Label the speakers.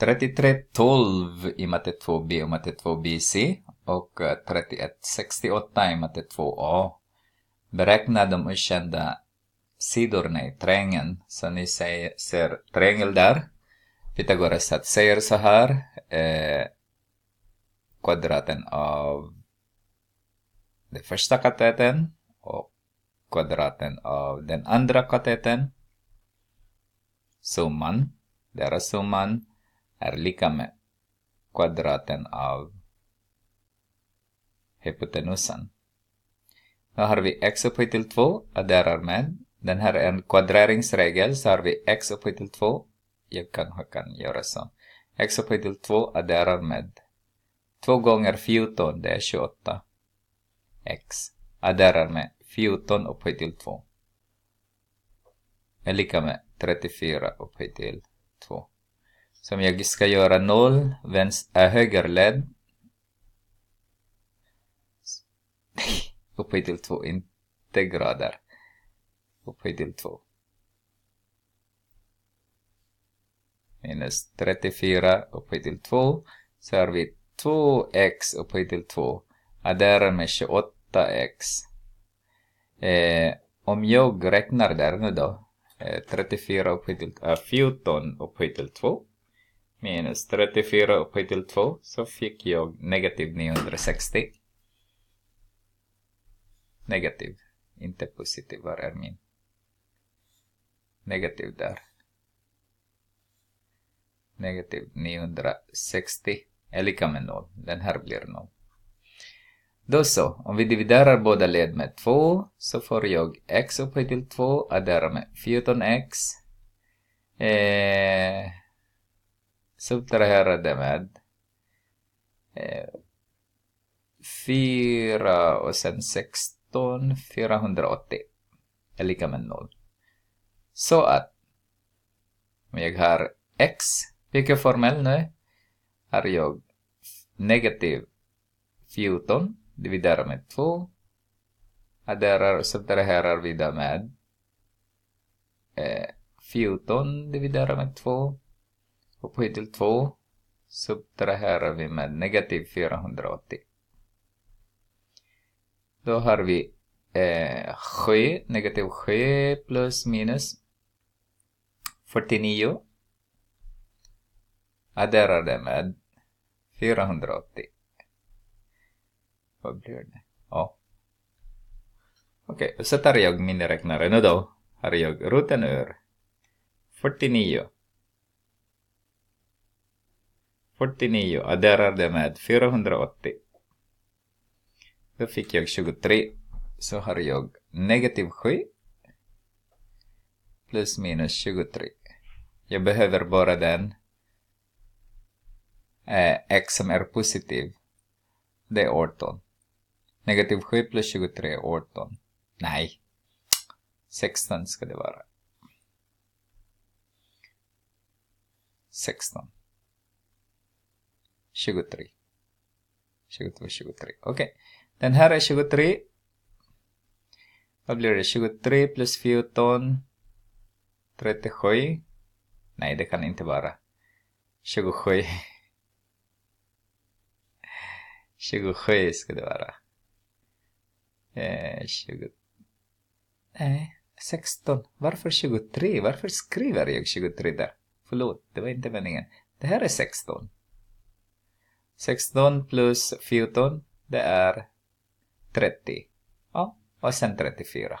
Speaker 1: 3312 i matte 2b och matte 2bc och 3168 eh, i matte 2a. Beräkna de okända sidorna i triangeln. Så ni ser, ser triangel där. Pythagoras sats säger så här. Eh, kvadraten av den första katetten och kvadraten av den andra katetten. Summan, deras summan är lika med kvadraten av hypotenusen. Nu har vi x upphöjt till 2 och där med. Den här är en kvadreringsregel så har vi x upphöjt till 2. Jag kanske kan göra så. x upphöjt till 2 och där med. 2 gånger 14 det är 28. x. Och där med 14 upphöjt till 2. Är lika med 34 upphöjt till 2 som jag ska göra 0 vänster, äh, högerled. Upphöjd till 2, inte grader. Upphöjd till 2. Minus 34 upphöjd till 2. Så har vi 2x upphöjd till 2. Adderar med 28x. Eh, om jag räknar där nu då. Eh, 34 upphöjt till äh, 14 upphöjt till 2 minus 34 upphöjt till 2 så fick jag negativ 960. Negativ, inte positiv. Var är min? Negativ där. Negativ 960 är lika med 0. Den här blir 0. Då så, om vi dividerar båda led med 2 så får jag x upphöjt till 2, adderar med 14x. Eh, subtraherade med eh, och sen 16, 480 är lika med 0. Så att om jag har x, vilken formell nu är, har jag negativ 14 dividerat med 2 adderar och subtraherar vidare med eh, 14 dividerar med 2 och till del 2 subtraherar vi med negativ 480. Då har vi eh, 7, negativ 7 plus minus 49. Adderar det med 480. Vad blir det? Ja. Okej, okay, så tar jag min räknare nu då. Har jag roten ur 49 49 adderade med 480. Då fick jag 23. Så har jag negativ 7 plus minus 23. Jag behöver bara den eh, x som är positiv. Det är 18. Negativ 7 plus 23 är 18. Nej, 16 ska det vara. 16. 23. 22, 23. Okej. Okay. Den här är 23. Vad blir det? 23 plus 14. 37. Nej, det kan inte vara. 27. 27 ska det vara. Eh, 20... Nej, 16. Varför 23? Varför skriver jag 23 där? Förlåt, det var inte meningen. Det här är 16. 16 plus 14, det är 30. Ja, och sen 34.